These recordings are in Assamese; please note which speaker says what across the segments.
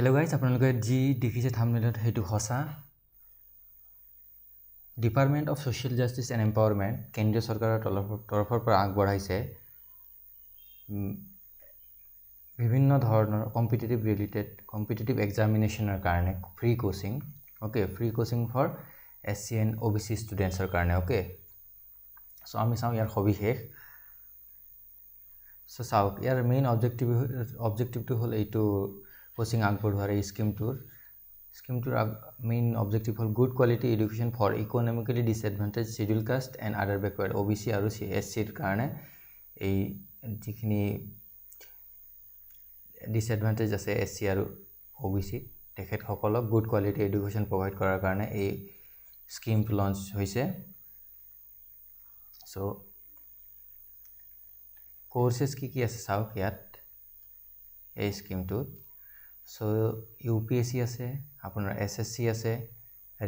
Speaker 1: হেল্ল' গাইজ আপোনালোকে যি দেখিছে থামনেলত সেইটো সঁচা department of social justice and empowerment কেন্দ্ৰীয় চৰকাৰৰ তলফৰ তৰফৰ পৰা আগবঢ়াইছে বিভিন্ন ধৰণৰ কম্পিটেটিভ ৰিলেটেড কম্পিটেটিভ এক্সামিনেশ্যনৰ কাৰণে free coaching okay free coaching for S C and O' B C ষ্টুডেণ্টছৰ কাৰণে অ'কে চ' আমি চাওঁ ইয়াৰ সবিশেষ চ' চাওক ইয়াৰ মেইন অবজেক্টিভ অবজেক্টিভটো হ'ল এইটো কোচিং আগবঢ়োৱাৰ এই স্কিমটোৰ স্কিমটোৰ মেইন অবজেক্টিভ হ'ল good quality education for economically disadvantage scheduled caste and other backward O' B C আৰু চি এছ চিৰ কাৰণে এই যিখিনি ডিছএডভান্টেজ আছে এছ চি আৰু অ' বি চি তেখেতসকলক গুড কোৱালিটি এডুকেশ্যন প্ৰভাইড কৰাৰ কাৰণে এই স্কিমটো লঞ্চ হৈছে চ' কোৰ্চেছ কি কি আছে চাওক ইয়াত এই স্কিমটোত so' U P S C আছে আপোনাৰ এছ এছ চি আছে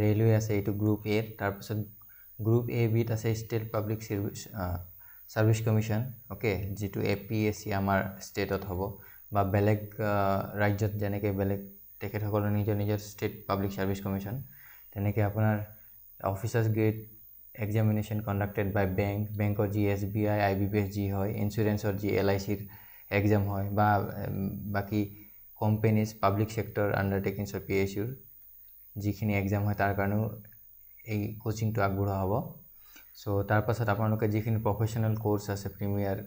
Speaker 1: ৰেলৱে আছে এইটো গ্ৰুপ এ তাৰপিছত গ্ৰুপ এ বিত আছে state public service service commission okay যিটো এ পি এছ চি আমাৰ ষ্টেটত হ'ব বা বেলেগ ৰাজ্যত যেনেকৈ বেলেগ তেখেতসকলৰ নিজৰ নিজৰ ষ্টেট পাব্লিক ছাৰ্ভিছ কমিশ্যন তেনেকৈ আপোনাৰ officers grade examination conducted by bank বেংকৰ যি S B I I B P S যি হয় ইঞ্চুৰেঞ্চৰ যি এল আই চিৰ এক্সাম হয় বা বাকী companies public sector undertakings P H ইউৰ যিখিনি এক্সাম হয় তাৰ কাৰণেও এই কোচিংটো আগবঢ়োৱা হ'ব চ' তাৰ পাছত আপোনালোকে যিখিনি প্ৰফেচনেল কোৰ্চ আছে প্ৰিমিয়াৰ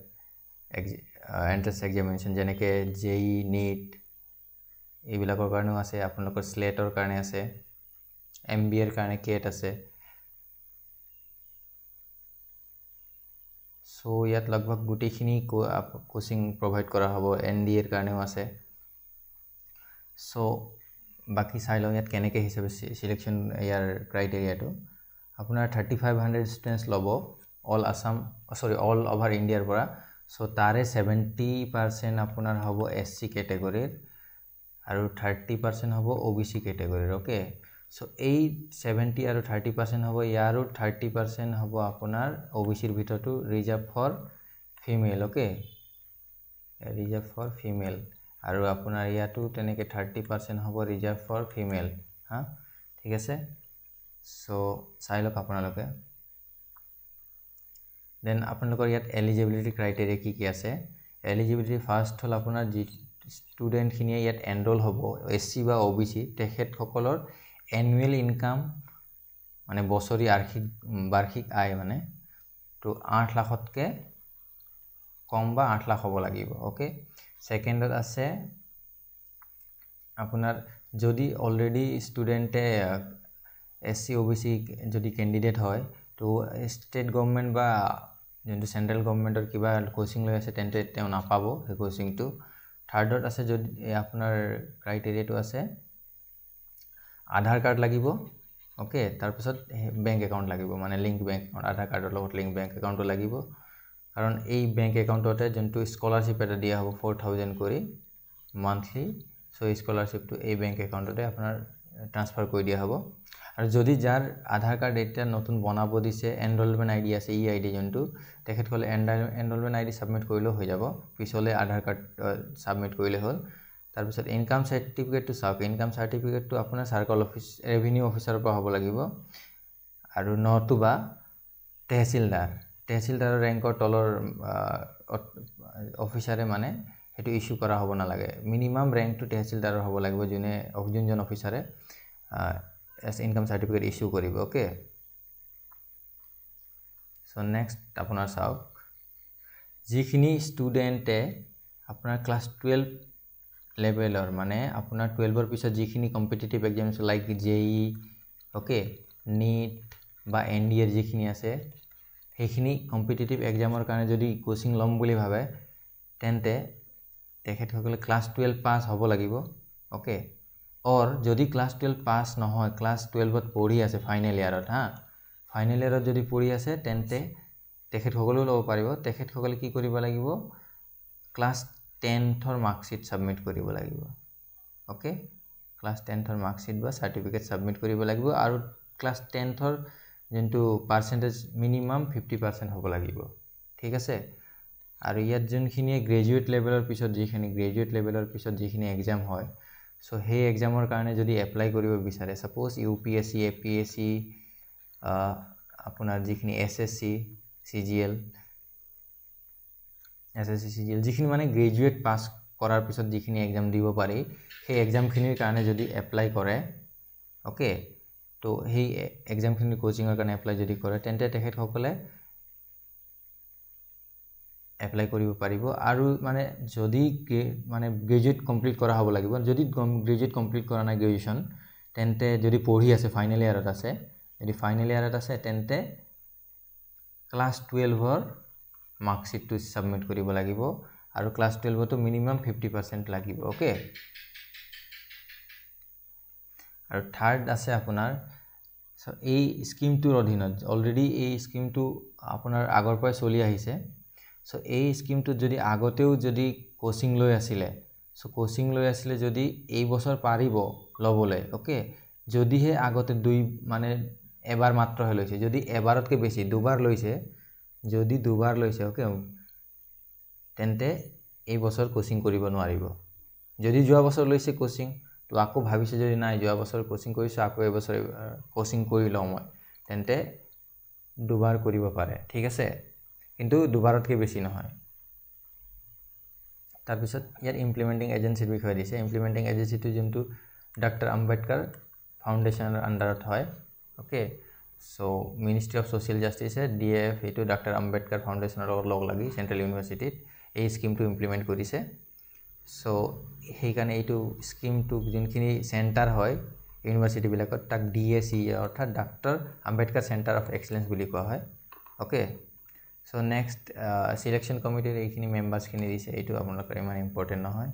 Speaker 1: এণ্ট্ৰেন্স এক্সামিনেশ্যন যেনেকৈ জে ই নীট এইবিলাকৰ কাৰণেও আছে আপোনালোকৰ শ্লেটৰ কাৰণে আছে এম বি এৰ কাৰণে কেট e আছে চ' ইয়াত লগভগ গোটেইখিনি কোচিং প্ৰভাইড কৰা হ'ব এন ডি এৰ কাৰণেও আছে চ' বাকী চাই লওঁ ইয়াত কেনেকৈ হিচাপে চিলেকশ্যন ইয়াৰ ক্ৰাইটেৰিয়াটো আপোনাৰ থাৰ্টি ফাইভ হাণ্ড্ৰেড ষ্টুডেণ্টছ ল'ব অল আছাম চৰি অল অভাৰ ইণ্ডিয়াৰ পৰা চ' তাৰে ছেভেণ্টি পাৰ্চেণ্ট আপোনাৰ হ'ব এছ চি কেটেগৰীৰ আৰু থাৰ্টি পাৰ্চেণ্ট হ'ব অ' বি চি কেটেগৰীৰ অ'কে চ' এই ছেভেণ্টি আৰু থাৰ্টি পাৰ্চেণ্ট হ'ব ইয়াৰো থাৰ্টি পাৰ্চেণ্ট হ'ব আপোনাৰ অ' বি চিৰ ভিতৰতো reserve for female okay reserve for female আৰু আপোনাৰ ইয়াতো তেনেকৈ থাৰ্টি পাৰ্চেণ্ট হ'ব ৰিজাৰ্ভ ফৰ ফিমেল হা ঠিক আছে চ' চাই লওক আপোনালোকে দেন আপোনালোকৰ ইয়াত এলিজিবিলিটি ক্ৰাইটেৰিয়া কি কি আছে এলিজিবিলিটি ফাৰ্ষ্ট হ'ল আপোনাৰ যি ষ্টুডেণ্টখিনিয়ে ইয়াত এনৰোল হ'ব এছ চি বা অ' বি চি তেখেতসকলৰ এনুৱেল ইনকাম মানে বছৰি আৰ্ষিক বাৰ্ষিক আয় মানে তো আঠ লাখতকৈ কম বা আঠ লাখ হ'ব লাগিব অ'কে ছেকেণ্ডত আছে আপোনাৰ যদি অলৰেডি ষ্টুডেণ্টে S C O' B C যদি কেণ্ডিডেট হয় তো ষ্টেট গভমেণ্ট বা যোনটো চেণ্ট্ৰেল গভমেণ্টৰ কিবা কোচিং লৈ আছে তেন্তে তেওঁ নাপাব সেই কোচিংটো থাৰ্ডত আছে যদি আপোনাৰ ক্ৰাইটেৰিয়াটো আছে আধাৰ কাৰ্ড লাগিব অ'কে তাৰপিছত বেংক একাউণ্ট লাগিব মানে লিংক বেংক একাউণ্ট আধাৰ কাৰ্ডৰ লগত লিংক বেংক একাউণ্টটো লাগিব কাৰণ এই বেংক একাউণ্টতে যোনটো স্কলাৰশ্বিপ এটা দিয়া হ'ব ফ'ৰ থাউজেণ্ড কৰি মান্থলি চ' স্কলাৰশ্বিপটো এই বেংক একাউণ্টতে আপোনাৰ ট্ৰান্সফাৰ কৰি দিয়া হ'ব আৰু যদি যাৰ আধাৰ কাৰ্ড এতিয়া নতুন বনাব দিছে এনৰলমেণ্ট আই ডি আছে ই আই ডি যোনটো তেখেতসকলে এনৰলমেণ্ট আই ডি ছাবমিট কৰিলেও হৈ যাব পিছলৈ আধাৰ কাৰ্ড ছাবমিট কৰিলে হ'ল তাৰপিছত ইনকাম চাৰ্টিফিকেটটো চাওক ইনকাম চাৰ্টিফিকেটটো আপোনাৰ চাৰ্কল অফিচ ৰেভিনিউ অফিচাৰৰ পৰা হ'ব লাগিব আৰু নতুবা তহচিলদাৰ তেহচিলদাৰৰ ৰেংকৰ তলৰ অফিচাৰে মানে সেইটো ইছ্যু কৰা হ'ব নালাগে মিনিমাম ৰেংকটো তেহচিলদাৰৰ হ'ব লাগিব যোনে যোনজন অফিচাৰে এছ ইনকাম চাৰ্টিফিকেট ইছ্যু কৰিব অ'কে চ' নেক্সট আপোনাৰ চাওক যিখিনি ষ্টুডেণ্টে আপোনাৰ ক্লাছ টুৱেলভ লেভেলৰ মানে আপোনাৰ টুৱেলভৰ পিছত যিখিনি competitive exams like J E okay NEET বা এন ডি এৰ যিখিনি আছে সেইখিনি কম্পিটিটিভ এক্সামৰ কাৰণে যদি কোচিং ল'ম বুলি ভাবে তেন্তে তেখেতসকলে ক্লাছ টুৱেলভ পাছ হ'ব লাগিব অ'কে অৰ যদি ক্লাছ টুৱেলভ পাছ নহয় ক্লাছ টুৱেল্ভত পঢ়ি আছে ফাইনেল ইয়াৰত হা ফাইনেল ইয়াৰত যদি পঢ়ি আছে তেন্তে তেখেতসকলেও ল'ব পাৰিব তেখেতসকলে কি কৰিব লাগিব ক্লাছ টেনথৰ মাৰ্কশ্বিট ছাবমিট কৰিব লাগিব অ'কে ক্লাছ টেনথৰ মাৰ্কশ্বিট বা চাৰ্টিফিকেট ছাবমিট কৰিব লাগিব আৰু ক্লাছ টেনথৰ যোনটো পাৰ্চেণ্টেজ মিনিমাম ফিফটি পাৰ্চেণ্ট হ'ব লাগিব ঠিক আছে আৰু ইয়াত যোনখিনিয়ে গ্ৰেজুৱেট লেভেলৰ পিছত যিখিনি গ্ৰেজুৱেট লেভেলৰ পিছত যিখিনি এক্সাম হয় চ' সেই এক্সামৰ কাৰণে যদি এপ্লাই কৰিব বিচাৰে suppose U P S C A P S C আপোনাৰ যিখিনি S S C C G L S S C C G L যিখিনি মানে গ্ৰেজুৱেট পাছ কৰাৰ পিছত যিখিনি এক্সাম দিব পাৰি সেই এক্সামখিনিৰ কাৰণে যদি এপ্লাই কৰে অ'কে তো সেই এক্সামখিনি কোচিঙৰ কাৰণে এপ্লাই যদি কৰে তেন্তে তেখেতসকলে এপ্লাই কৰিব পাৰিব আৰু মানে যদি মানে গ্ৰেজুৱেট কমপ্লিট কৰা হ'ব লাগিব যদি গ্ৰেজুৱেট কমপ্লিট কৰা নাই গ্ৰেজুৱেশ্যন তেন্তে যদি পঢ়ি আছে ফাইনেল ইয়াৰত আছে যদি ফাইনেল ইয়াৰত আছে তেন্তে ক্লাছ টুৱেলভৰ মাৰ্কশ্বিটটো ছাবমিট কৰিব লাগিব আৰু ক্লাছ টুৱেলভতো মিনিমাম ফিফটি পাৰ্চেণ্ট লাগিব অ'কে আৰু থাৰ্ড আছে আপোনাৰ এই স্কীমটোৰ অধীনত অলৰেডি এই স্কীমটো আপোনাৰ আগৰ পৰাই চলি আহিছে চ' এই স্কীমটোত যদি আগতেও যদি কোচিং লৈ আছিলে চ' কোচিং লৈ আছিলে যদি এইবছৰ পাৰিব ল'বলৈ অ'কে যদিহে আগতে দুই মানে এবাৰ মাত্ৰহে লৈছে যদি এবাৰতকৈ বেছি দুবাৰ লৈছে যদি দুবাৰ লৈছে অ'কে তেন্তে এইবছৰ কোচিং কৰিব নোৱাৰিব যদি যোৱা বছৰ লৈছে কোচিং তো আকৌ ভাবিছোঁ যদি নাই যোৱা বছৰ কোচিং কৰিছোঁ আকৌ এবছৰ কোচিং কৰি লওঁ মই তেন্তে দুবাৰ কৰিব পাৰে ঠিক আছে কিন্তু দুবাৰতকৈ বেছি নহয় তাৰপিছত ইয়াত ইমপ্লিমেণ্টিং এজেঞ্চিৰ বিষয়ে দিছে ইমপ্লিমেণ্টিং এজেঞ্চিটো যোনটো ডাক্টৰ আম্বেদকাৰ ফাউণ্ডেশ্যনৰ আণ্ডাৰত হয় okay so' ministry of social জাষ্টিছে ডি এফ এইটো ডাক্টৰ আম্বেদকাৰ ফাউণ্ডেশ্যনৰ লগত লগ লাগি চেণ্ট্ৰেল ইউনিভাৰ্চিটিত এই স্কীমটো ইমপ্লিমেণ্ট কৰিছে চ' সেইকাৰণে এইটো স্কীমটোক যোনখিনি চেণ্টাৰ হয় ইউনিভাৰ্চিটিবিলাকত তাক ডি এ চি অৰ্থাৎ doctor Ambedkar centre of excellence বুলি কোৱা হয় অ'কে চ' নেক্সট ছিলেকশ্যন কমিটিৰ এইখিনি মেম্বাৰ্ছখিনি দিছে এইটো আপোনালোকৰ ইমান ইম্পৰ্টেণ্ট নহয়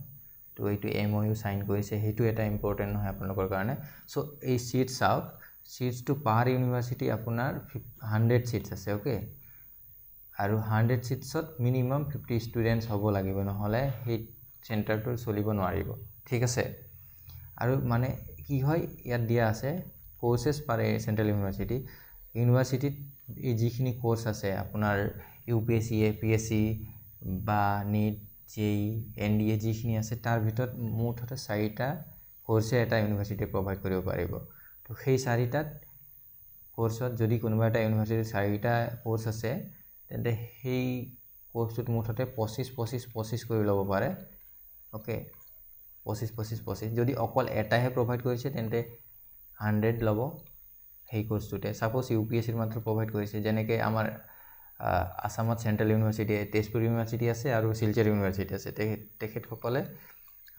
Speaker 1: তো এইটো এম অ' ইউ ছাইন কৰিছে সেইটো এটা ইম্পৰ্টেণ্ট নহয় আপোনালোকৰ কাৰণে চ' এই ছিট চাওক ছিটছটো পাৰ ইউনিভাৰ্চিটি আপোনাৰ ফিফ হাণ্ড্ৰেড ছিটছ আছে অ'কে আৰু হাণ্ড্ৰেড ছিটছত মিনিমাম ফিফটি ষ্টুডেণ্টছ হ'ব লাগিব নহ'লে সেই চেণ্টাৰটো চলিব নোৱাৰিব ঠিক আছে আৰু মানে কি হয় ইয়াত দিয়া আছে কোৰ্চেছ পাৰে চেণ্ট্ৰেল ইউনিভাৰ্চিটি ইউনিভাৰ্চিটিত এই যিখিনি কোৰ্চ আছে আপোনাৰ U P S C A P S C বা NEET J E N D A যিখিনি আছে তাৰ ভিতৰত মুঠতে চাৰিটা কোৰ্চে এটা ইউনিভাৰ্চিটিয়ে প্ৰভাইড কৰিব পাৰিব তো সেই চাৰিটাত কোৰ্চত যদি কোনোবা এটা ইউনিভাৰ্চিটিৰ চাৰিটা কোৰ্চ আছে তেন্তে সেই কোৰ্চটোত মুঠতে পঁচিছ পঁচিছ পঁচিছ কৰি ল'ব পাৰে অ'কে পঁচিছ পঁচিছ পঁচিছ যদি অকল এটাইহে প্ৰভাইড কৰিছে তেন্তে হাণ্ড্ৰেড ল'ব সেই কোৰ্চটোতে ছাপ'জ ইউ পি এছ চিত মাত্ৰ প্ৰভাইড কৰিছে যেনেকৈ আমাৰ আছামত চেণ্ট্ৰেল ইউনিভাৰ্চিটি তেজপুৰ ইউনিভাৰ্চিটি আছে আৰু শিলচৰ ইউনিভাৰ্চিটি আছে তেখেতসকলে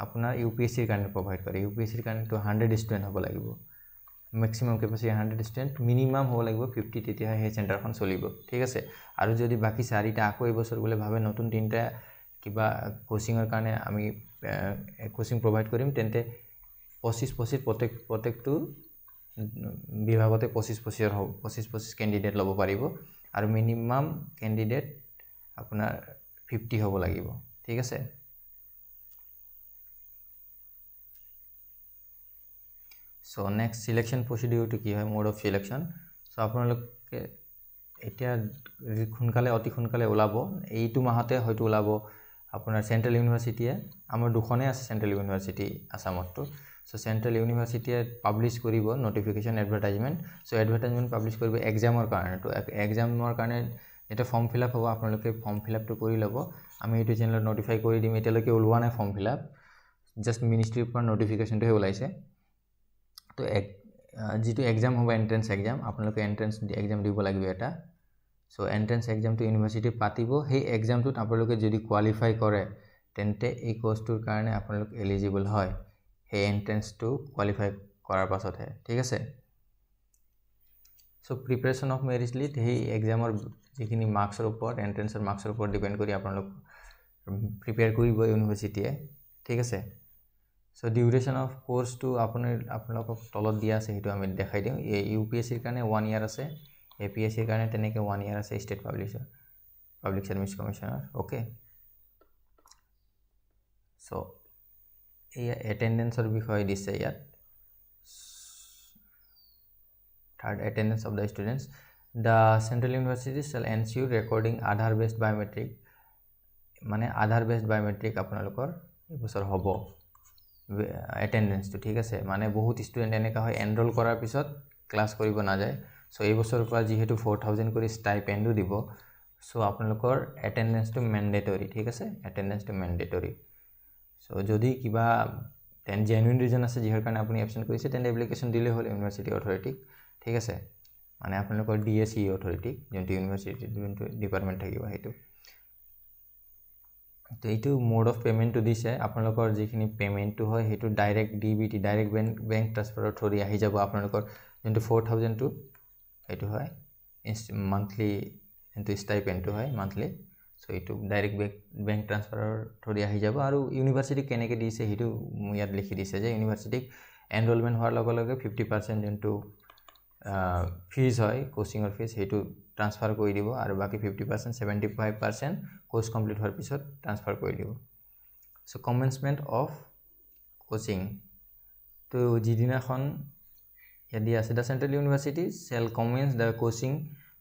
Speaker 1: আপোনাৰ ইউ পি এছ চিৰ কাৰণে প্ৰভাইড কৰে ইউ পি এছ চিৰ কাৰণেতো হাণ্ড্ৰেড ষ্টুডেণ্ট হ'ব লাগিব maximum capacity hundred student minimum হ'ব লাগিব ফিফটি তেতিয়াহে সেই চেণ্টাৰখন চলিব ঠিক আছে আৰু যদি বাকী চাৰিটা আকৌ এইবছৰ বুলি ভাবে নতুন তিনিটা কিবা কোচিঙৰ কাৰণে আমি কোচিং প্ৰভাইড কৰিম তেন্তে পঁচিছ পঁচিছ প্ৰত্যেক প্ৰত্যেকটো বিভাগতে পঁচিছ পঁচিছৰ হ'ব পঁচিছ পঁচিছ কেণ্ডিডেট ল'ব পাৰিব আৰু মিনিমাম কেণ্ডিডেট আপোনাৰ ফিফটি হ'ব লাগিব ঠিক আছে চ' নেক্সট চিলেকশ্যন প্ৰচিডিউৰটো কি হয় মোড অফ চিলেকশ্যন চ' আপোনালোকে এতিয়া সোনকালে অতি সোনকালে ওলাব এইটো মাহতে হয়তো ওলাব আপোনাৰ চেণ্ট্ৰেল ইউনিভাৰ্চিটিয়ে আমাৰ দুখনেই আছে চেণ্ট্ৰেল ইউনিভাৰ্চিটি আছামতটো চ' চেণ্ট্ৰেল ইউনিভাৰ্চিটিয়ে পাব্লিছ কৰিব notification advertisement so' advertisement publish কৰিব এক্সামৰ কাৰণেতো এক্সামৰ কাৰণে এতিয়া ফৰ্ম ফিল আপ হ'ব আপোনালোকে ফৰ্ম ফিল আপটো কৰি ল'ব আমি ইউটিউব চেনেলত ন'টিফাই কৰি দিম এতিয়ালৈকে ওলোৱা নাই ফৰ্ম ফিল আপ জাষ্ট মিনিষ্ট্ৰীৰ পৰা ন'টিফিকেশ্যনটোহে ওলাইছে তো এক যিটো এক্সাম হ'ব এণ্ট্ৰেঞ্চ এক্সাম আপোনালোকে এণ্ট্ৰেঞ্চ এক্সাম দিব লাগিব এটা চ' এণ্ট্ৰেঞ্চ এক্সামটো ইউনিভাৰ্চিটি পাতিব সেই এক্সামটোত আপোনালোকে যদি কোৱালিফাই কৰে তেন্তে এই কোৰ্চটোৰ কাৰণে আপোনালোক এলিজিবল হয় সেই এণ্ট্ৰেঞ্চটো কোৱালিফাই কৰাৰ পাছতহে ঠিক আছে so' preparation of merit list সেই এক্সামৰ যিখিনি মাৰ্কছৰ ওপৰত এণ্ট্ৰেঞ্চৰ মাৰ্কছৰ ওপৰত ডিপেণ্ড কৰি আপোনালোক প্ৰিপেয়াৰ কৰিব ইউনিভাৰ্চিটিয়ে ঠিক আছে চ' ডিউৰেশ্যন অফ কোৰ্চটো আপুনি আপোনালোকক তলত দিয়া আছে সেইটো আমি দেখাই দিওঁ ইউ পি এছ চিৰ কাৰণে ওৱান ইয়াৰ আছে এ পি এছ চিৰ কাৰণে তেনেকৈ ওৱান ইয়াৰ আছে ষ্টেট পাব্লিছৰ পাব্লিক ছাৰ্ভিচ কমিশ্যনৰ অ'কে চ' এয়া এটেণ্ডেঞ্চৰ বিষয়ে দিছে ইয়াত third attendance of the students the central university shall N C U recording Aadhaar based biometric মানে আধাৰ বেষ্ট বায়'মেট্ৰিক আপোনালোকৰ এইবছৰ হ'ব এটেণ্ডেঞ্চটো ঠিক আছে মানে বহুত ষ্টুডেণ্ট এনেকুৱা হয় এনৰোল কৰাৰ পিছত ক্লাছ কৰিব নাযায় চ' এইবছৰৰ পৰা যিহেতু ফ'ৰ থাউজেণ্ড কৰি ষ্টাইপেণ্ডো দিব চ' আপোনালোকৰ এটেণ্ডেঞ্চটো মেণ্ডেটৰী ঠিক আছে এটেণ্ডেঞ্চটো মেণ্ডেটৰী চ' যদি কিবা টেন জেনুইন ৰিজন আছে যিহৰ কাৰণে আপুনি এবচেণ্ট কৰিছে তেন্তে এপ্লিকেশ্যন দিলেই হ'ল ইউনিভাৰ্চিটি অথৰিটিক ঠিক আছে মানে আপোনালোকৰ ডি এছ ই অথৰিটিক যোনটো ইউনিভাৰ্চিটি যোনটো ডিপাৰ্টমেণ্ট থাকিব সেইটো তো এইটো মোড অফ পে'মেণ্টটো দিছে আপোনালোকৰ যিখিনি পে'মেণ্টটো হয় সেইটো direct D B T direct bank bank ট্ৰেঞ্চফাৰৰ থ্ৰুৰে আহি যাব আপোনালোকৰ যোনটো ফ'ৰ থাউজেণ্ডটো এইটো হয় মান্থলি যোনটো ষ্টাইপেণ্টটো হয় মান্থলি চ' এইটো ডাইৰেক্ট বেংক বেংক ট্ৰান্সফাৰৰ দি আহি যাব আৰু ইউনিভাৰ্চিটিক কেনেকৈ দিছে সেইটো ইয়াত লিখি দিছে যে ইউনিভাৰ্চিটিক এনৰলমেণ্ট হোৱাৰ লগে লগে ফিফটি পাৰ্চেণ্ট যোনটো ফিজ হয় কোচিঙৰ ফিজ সেইটো ট্ৰান্সফাৰ কৰি দিব আৰু বাকী fifty percent seventy five percent course complete হোৱাৰ পিছত ট্ৰান্সফাৰ কৰি দিব চ' কমেঞ্চমেণ্ট অফ কোচিং ত' যিদিনাখন ইয়াত দিয়া আছে the central university shall commence the coaching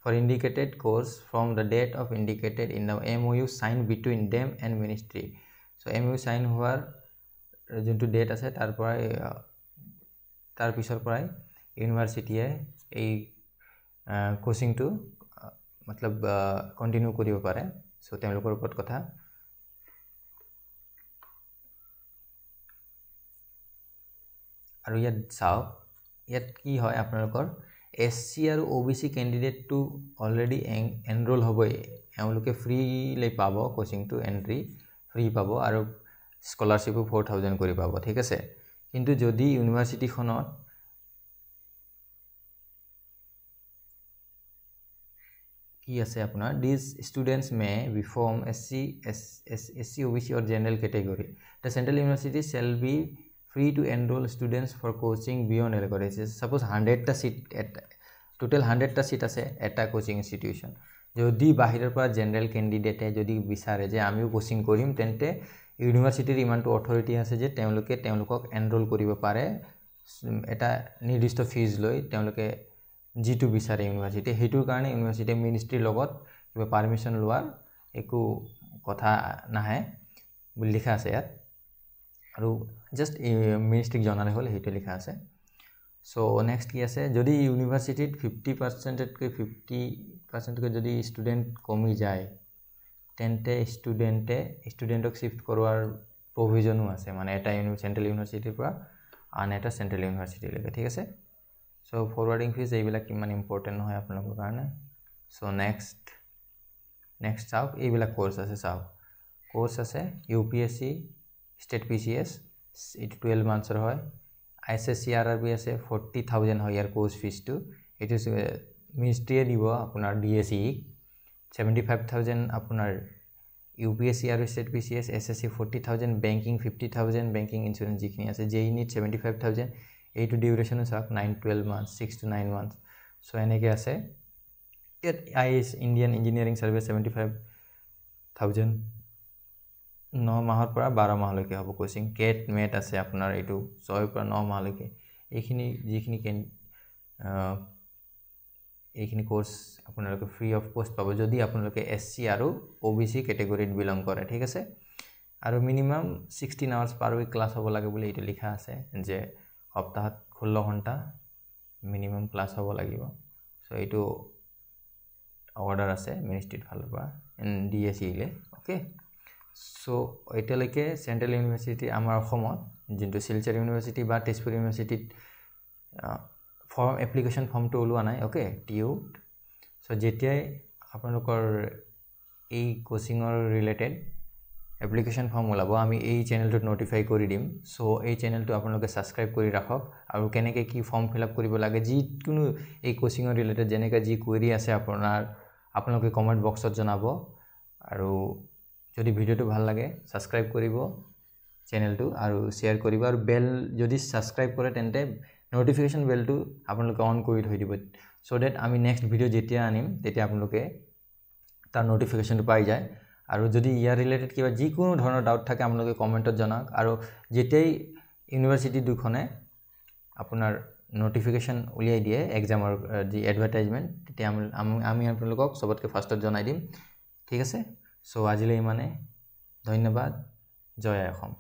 Speaker 1: for indicated course from the date of indicated in the M U sign between them and ministry so' M U sign হোৱাৰ যোনটো ডেট আছে তাৰ পৰাই তাৰ পিছৰ পৰাই ইউনিভাৰ্চিটিয়ে এই কোচিংটো মতলব কণ্টিনিউ কৰিব পাৰে চ' তেওঁলোকৰ ওপৰত কথা আৰু ইয়াত চাওক ইয়াত কি হয় আপোনালোকৰ এছ চি আৰু অ' বি চি কেণ্ডিডেটটো অলৰেডি এং এনৰোল হ'বই এওঁলোকে ফ্ৰীলৈ পাব কোচিংটো এণ্ট্ৰি ফ্ৰী পাব আৰু স্কলাৰশ্বিপো ফ'ৰ থাউজেণ্ড কৰি পাব ঠিক আছে কিন্তু যদি ইউনিভাৰ্চিটিখনত কি আছে আপোনাৰ these students may be from S C S S S C O' B C or general category the central university shall be free to enrol students for coaching beyond এলগৰেচিছ ছাপ'জ হাণ্ড্ৰেডটা চিট এটা টোটেল হাণ্ড্ৰেডটা চিট আছে এটা কোচিং ইনষ্টিটিউচন যদি বাহিৰৰ পৰা জেনেৰেল কেণ্ডিডেটে যদি বিচাৰে যে আমিও কোচিং কৰিম তেন্তে ইউনিভাৰ্চিটিৰ ইমানটো অথৰিটি আছে যে তেওঁলোকে তেওঁলোকক এনৰোল কৰিব পাৰে এটা নিৰ্দিষ্ট ফিজ লৈ তেওঁলোকে যিটো বিচাৰে ইউনিভাৰ্চিটিয়ে সেইটোৰ কাৰণে ইউনিভাৰ্চিটি মিনিষ্ট্ৰীৰ লগত কিবা পাৰ্মিশ্যন লোৱাৰ একো কথা নাহে বুলি লিখা আছে ইয়াত আৰু জাষ্ট মিনিষ্ট্ৰীক জনালে হ'ল সেইটোৱে লিখা আছে চ' নেক্সট কি আছে যদি ইউনিভাৰ্চিটিত ফিফটি পাৰ্চেণ্টতকৈ ফিফটি পাৰ্চেণ্টতকৈ যদি ষ্টুডেণ্ট কমি যায় তেন্তে ষ্টুডেণ্টে ষ্টুডেণ্টক শ্বিফ্ট কৰোৱাৰ প্ৰভিজনো আছে মানে এটা ইউনি চেণ্ট্ৰেল ইউনিভাৰ্চিটিৰ পৰা আন এটা চেণ্ট্ৰেল ইউনিভাৰ্চিটিলৈকে ঠিক আছে চ' ফৰৱাৰ্ডিং ফিজ এইবিলাক কিমান ইম্পৰ্টেণ্ট নহয় আপোনালোকৰ কাৰণে চ' নেক্সট নেক্সট চাওক এইবিলাক ক'ৰ্চ আছে চাওক ক'ৰ্চ আছে U P S C state P C S এইটো টুৱেল্ভ মান্থছৰ হয় I S S C R R B আছে ফৰ্টি থাউজেণ্ড হয় ইয়াৰ কোৰ্চ ফিজটো এইটো মিনিষ্ট্ৰীয়ে দিব আপোনাৰ D S E seventy five thousand আপোনাৰ ইউ পি এছ চি আৰু state P C S S S C forty thousand banking fifty thousand banking insurance যিখিনি আছে J E seventy five thousand এইটো ডিউৰেশ্যনো চাওক nine twelve month six to nine month so' এনেকৈ আছে ইয়াত I S Indian engineering service seventy five thousand ন মাহৰ পৰা বাৰ মাহলৈকে হ'ব কৈছিং কেট মেট আছে আপোনাৰ এইটো ছয়ৰ পৰা ন মাহলৈকে এইখিনি যিখিনি কেন এইখিনি কোৰ্চ আপোনালোকে ফ্ৰী অফ কষ্ট পাব যদি আপোনালোকে এছ চি আৰু অ' বি চি কেটেগৰীত বিলং কৰে ঠিক আছে আৰু minimum sixteen hours per week class হ'ব লাগে বুলি এইটো লিখা আছে যে সপ্তাহত ষোল্ল ঘণ্টা মিনিমাম ক্লাছ হ'ব লাগিব চ' এইটো অৰ্ডাৰ আছে মিনিষ্ট্ৰীৰ পৰা এন ডি এ চিলৈ অ'কে চ' এতিয়ালৈকে চেণ্ট্ৰেল ইউনিভাৰ্চিটি আমাৰ অসমত যোনটো শিলচৰ ইউনিভাৰ্চিটি বা তেজপুৰ ইউনিভাৰ্চিটিত ফৰ্ম এপ্লিকেশ্যন ফৰ্মটো ওলোৱা নাই অ'কে টি ইউত চ' যেতিয়াই আপোনালোকৰ এই কোচিঙৰ ৰিলেটেড এপ্লিকেশ্যন ফৰ্ম ওলাব আমি এই চেনেলটোত ন'টিফাই কৰি দিম চ' এই চেনেলটো আপোনালোকে ছাবস্ক্ৰাইব কৰি ৰাখক আৰু কেনেকৈ কি ফৰ্ম ফিল আপ কৰিব লাগে যিকোনো এই কোচিঙৰ ৰিলেটেড যেনেকৈ যি কুৱেৰি আছে আপোনাৰ আপোনালোকে কমেণ্ট বক্সত জনাব আৰু যদি ভিডিওটো ভাল লাগে ছাবস্ক্ৰাইব কৰিব চেনেলটো আৰু শ্বেয়াৰ কৰিব আৰু বেল যদি ছাবস্ক্ৰাইব কৰে তেন্তে নটিফিকেশ্যন বেলটো আপোনালোকে অন কৰি থৈ দিব চ' ডেট আমি নেক্সট ভিডিঅ' যেতিয়া আনিম তেতিয়া আপোনালোকে তাৰ নটিফিকেশ্যনটো পাই যায় আৰু যদি ইয়াৰ ৰিলেটেড কিবা যিকোনো ধৰণৰ ডাউট থাকে আপোনালোকে কমেণ্টত জনাওক আৰু যেতিয়াই ইউনিভাৰ্চিটি দুখনে আপোনাৰ নটিফিকেশ্যন উলিয়াই দিয়ে এক্সামৰ যি এডভাৰটাইজমেণ্ট তেতিয়া আমি আপোনালোকক চবতকৈ ফাৰ্ষ্টত জনাই দিম ঠিক আছে চ' আজিলৈ ইমানেই ধন্যবাদ জয় অসম